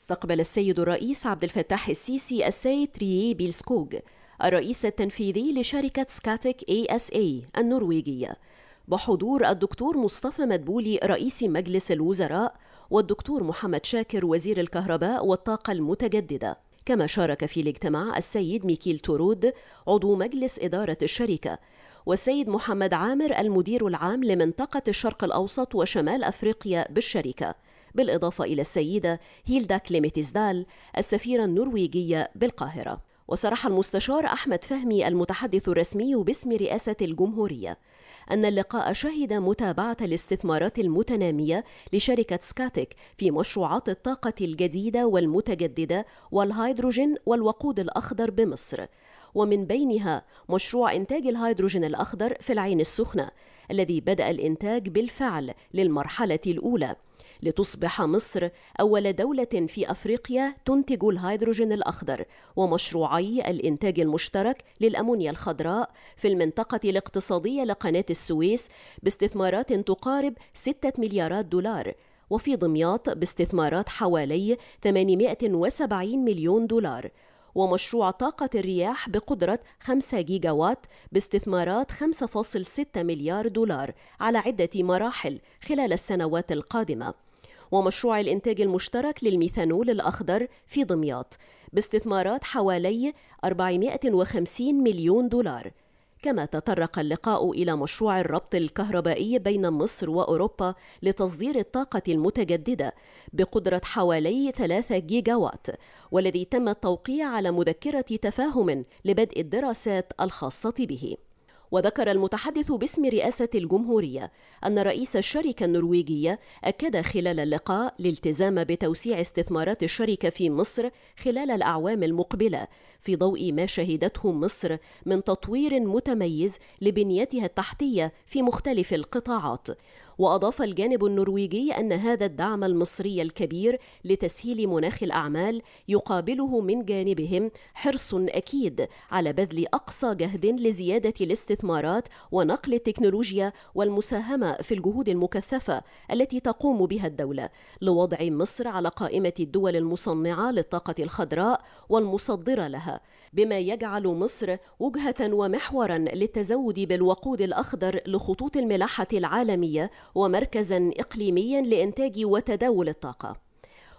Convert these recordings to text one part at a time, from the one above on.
استقبل السيد الرئيس عبد الفتاح السيسي السيد تريي بيلسكوج الرئيس التنفيذي لشركة سكاتيك اي اس اي النرويجية بحضور الدكتور مصطفى مدبولي رئيس مجلس الوزراء والدكتور محمد شاكر وزير الكهرباء والطاقة المتجددة كما شارك في الاجتماع السيد ميكيل تورود عضو مجلس إدارة الشركة والسيد محمد عامر المدير العام لمنطقة الشرق الأوسط وشمال أفريقيا بالشركة بالإضافة إلى السيدة هيلدا كليميتيزدال السفيرة النرويجية بالقاهرة وصرح المستشار أحمد فهمي المتحدث الرسمي باسم رئاسة الجمهورية أن اللقاء شهد متابعة الاستثمارات المتنامية لشركة سكاتيك في مشروعات الطاقة الجديدة والمتجددة والهيدروجين والوقود الأخضر بمصر ومن بينها مشروع إنتاج الهيدروجين الأخضر في العين السخنة الذي بدأ الإنتاج بالفعل للمرحلة الأولى لتصبح مصر أول دولة في أفريقيا تنتج الهيدروجين الأخضر ومشروعي الإنتاج المشترك للأمونيا الخضراء في المنطقة الاقتصادية لقناة السويس باستثمارات تقارب 6 مليارات دولار وفي دمياط باستثمارات حوالي 870 مليون دولار ومشروع طاقة الرياح بقدرة 5 جيجا وات باستثمارات 5.6 مليار دولار على عدة مراحل خلال السنوات القادمة ومشروع الإنتاج المشترك للميثانول الأخضر في دمياط باستثمارات حوالي 450 مليون دولار كما تطرق اللقاء إلى مشروع الربط الكهربائي بين مصر وأوروبا لتصدير الطاقة المتجددة بقدرة حوالي 3 جيجاوات وات والذي تم التوقيع على مذكرة تفاهم لبدء الدراسات الخاصة به وذكر المتحدث باسم رئاسة الجمهورية أن رئيس الشركة النرويجية أكد خلال اللقاء الالتزام بتوسيع استثمارات الشركة في مصر خلال الأعوام المقبلة في ضوء ما شهدته مصر من تطوير متميز لبنيتها التحتية في مختلف القطاعات وأضاف الجانب النرويجي أن هذا الدعم المصري الكبير لتسهيل مناخ الأعمال يقابله من جانبهم حرص أكيد على بذل أقصى جهد لزيادة الاستثمارات ونقل التكنولوجيا والمساهمة في الجهود المكثفة التي تقوم بها الدولة لوضع مصر على قائمة الدول المصنعة للطاقة الخضراء والمصدرة لها بما يجعل مصر وجهة ومحورا للتزود بالوقود الأخضر لخطوط الملاحة العالمية ومركزا إقليميا لإنتاج وتداول الطاقة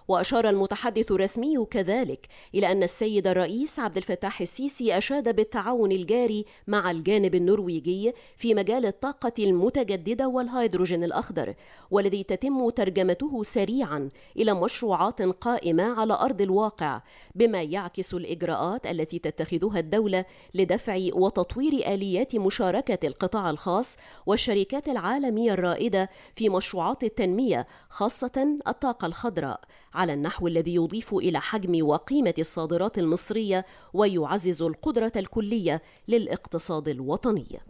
وأشار المتحدث الرسمي كذلك إلى أن السيد الرئيس عبد الفتاح السيسي أشاد بالتعاون الجاري مع الجانب النرويجي في مجال الطاقة المتجددة والهيدروجين الأخضر والذي تتم ترجمته سريعا إلى مشروعات قائمة على أرض الواقع بما يعكس الإجراءات التي تتخذها الدولة لدفع وتطوير آليات مشاركة القطاع الخاص والشركات العالمية الرائدة في مشروعات التنمية خاصة الطاقة الخضراء على النحو الذي يضيف إلى حجم وقيمة الصادرات المصرية ويعزز القدرة الكلية للاقتصاد الوطني